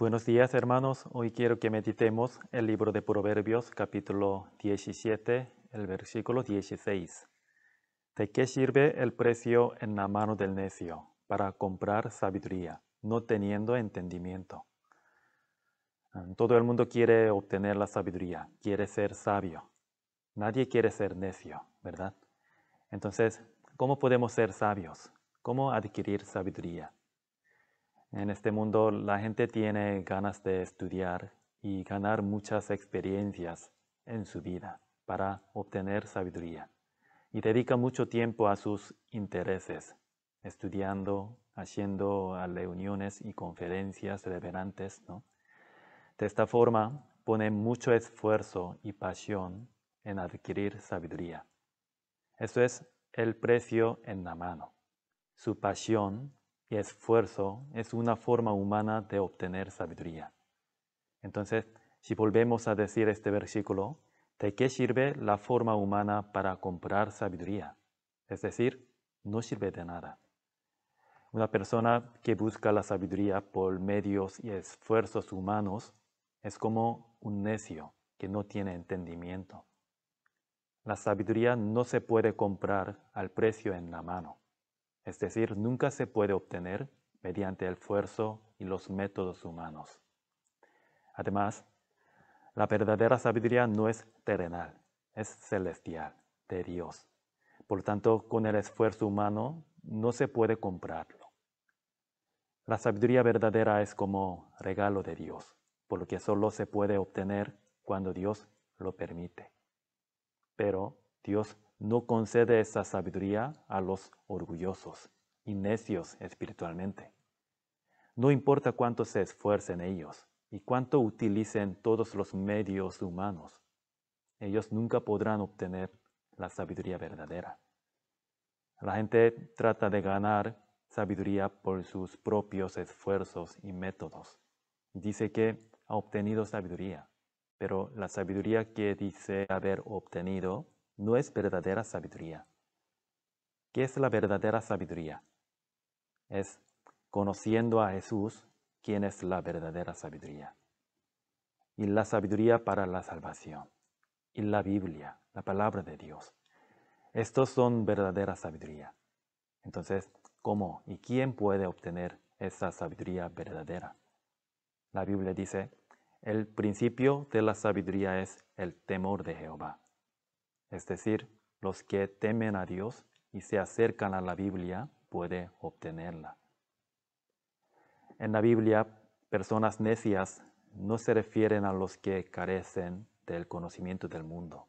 Buenos días hermanos, hoy quiero que meditemos el libro de Proverbios capítulo 17, el versículo 16. ¿De qué sirve el precio en la mano del necio para comprar sabiduría, no teniendo entendimiento? Mm, todo el mundo quiere obtener la sabiduría, quiere ser sabio. Nadie quiere ser necio, ¿verdad? Entonces, ¿cómo podemos ser sabios? ¿Cómo adquirir sabiduría? En este mundo la gente tiene ganas de estudiar y ganar muchas experiencias en su vida para obtener sabiduría y dedica mucho tiempo a sus intereses, estudiando, haciendo reuniones y conferencias relevantes. ¿no? De esta forma, pone mucho esfuerzo y pasión en adquirir sabiduría. Eso es el precio en la mano. Su pasión y esfuerzo es una forma humana de obtener sabiduría. Entonces, si volvemos a decir este versículo, ¿de qué sirve la forma humana para comprar sabiduría? Es decir, no sirve de nada. Una persona que busca la sabiduría por medios y esfuerzos humanos es como un necio que no tiene entendimiento. La sabiduría no se puede comprar al precio en la mano es decir, nunca se puede obtener mediante el esfuerzo y los métodos humanos. Además, la verdadera sabiduría no es terrenal, es celestial, de Dios. Por lo tanto, con el esfuerzo humano no se puede comprarlo. La sabiduría verdadera es como regalo de Dios, por lo que solo se puede obtener cuando Dios lo permite. Pero Dios no concede esa sabiduría a los orgullosos y necios espiritualmente. No importa cuánto se esfuercen ellos y cuánto utilicen todos los medios humanos, ellos nunca podrán obtener la sabiduría verdadera. La gente trata de ganar sabiduría por sus propios esfuerzos y métodos. Dice que ha obtenido sabiduría, pero la sabiduría que dice haber obtenido no es verdadera sabiduría. ¿Qué es la verdadera sabiduría? Es conociendo a Jesús, ¿quién es la verdadera sabiduría. Y la sabiduría para la salvación. Y la Biblia, la palabra de Dios. Estos son verdadera sabiduría. Entonces, ¿cómo y quién puede obtener esa sabiduría verdadera? La Biblia dice, el principio de la sabiduría es el temor de Jehová es decir, los que temen a Dios y se acercan a la Biblia, puede obtenerla. En la Biblia, personas necias no se refieren a los que carecen del conocimiento del mundo,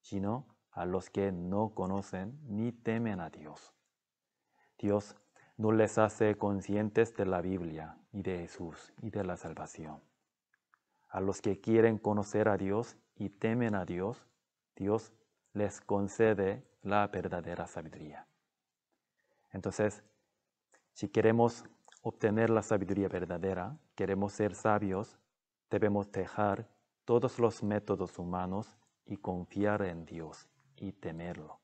sino a los que no conocen ni temen a Dios. Dios no les hace conscientes de la Biblia y de Jesús y de la salvación. A los que quieren conocer a Dios y temen a Dios, Dios les concede la verdadera sabiduría. Entonces, si queremos obtener la sabiduría verdadera, queremos ser sabios, debemos dejar todos los métodos humanos y confiar en Dios y temerlo.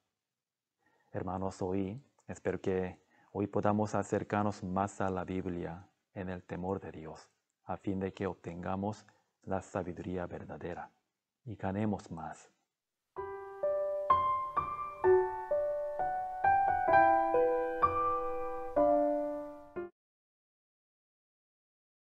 Hermanos, hoy espero que hoy podamos acercarnos más a la Biblia en el temor de Dios, a fin de que obtengamos la sabiduría verdadera y ganemos más.